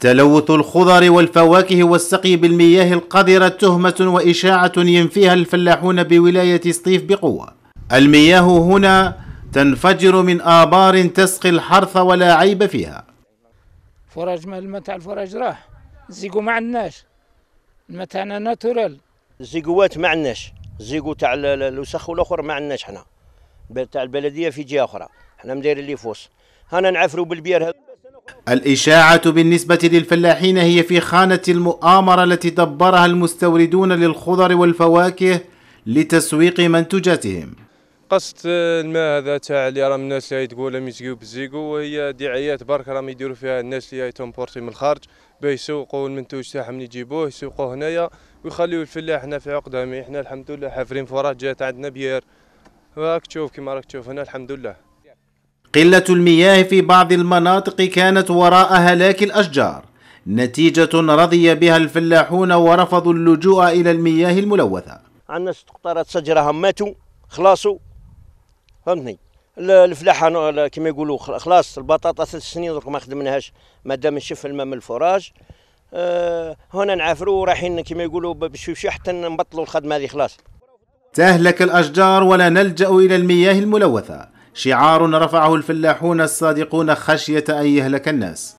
تلوث الخضر والفواكه والسقي بالمياه القذرة تهمة وإشاعة ينفيها الفلاحون بولاية سطيف بقوة. المياه هنا تنفجر من آبار تسقي الحرث ولا عيب فيها. فرج ما الماء تاع الفراج راه زيقو ما عندناش الماء تاعنا ناتورال زيقوات ما عندناش زيقو تاع الوسخ والاخر ما عندناش حنا تاع البلديه في جهه اخرى حنا مدايرين اللي فوس هانا نعفروا بالبير الإشاعة بالنسبة للفلاحين هي في خانة المؤامرة التي دبرها المستوردون للخضر والفواكه لتسويق منتجاتهم قصد الماء هذا تاع اللي راه الناس اللي تقول ميزيو بزيكو وهي دعايات برك راهم يديروا فيها الناس اللي تمبورتي من الخارج باش يسوقوا المنتوج تاعهم اللي يجيبوه يسوقوه هنايا ويخليوا الفلاح هنا في عقدهم احنا الحمد لله حافرين فرات جات عندنا بيار راك تشوف كيما راك تشوف هنا الحمد لله قلة المياه في بعض المناطق كانت وراء هلاك الأشجار نتيجة رضي بها الفلاحون ورفضوا اللجوء إلى المياه الملوثة عندنا استقطرت شجرة ماتوا خلاصوا فهمتني الفلاحة كما يقولوا خلاص البطاطا ثلاث سنين ما خدمناهاش ما دام نشف الماء من الفراج أه هنا نعافروا ورايحين كما يقولوا بشوي بشوي حتى نبطلوا الخدمة هذه خلاص تهلك الأشجار ولا نلجأ إلى المياه الملوثة شعار رفعه الفلاحون الصادقون خشية أن يهلك الناس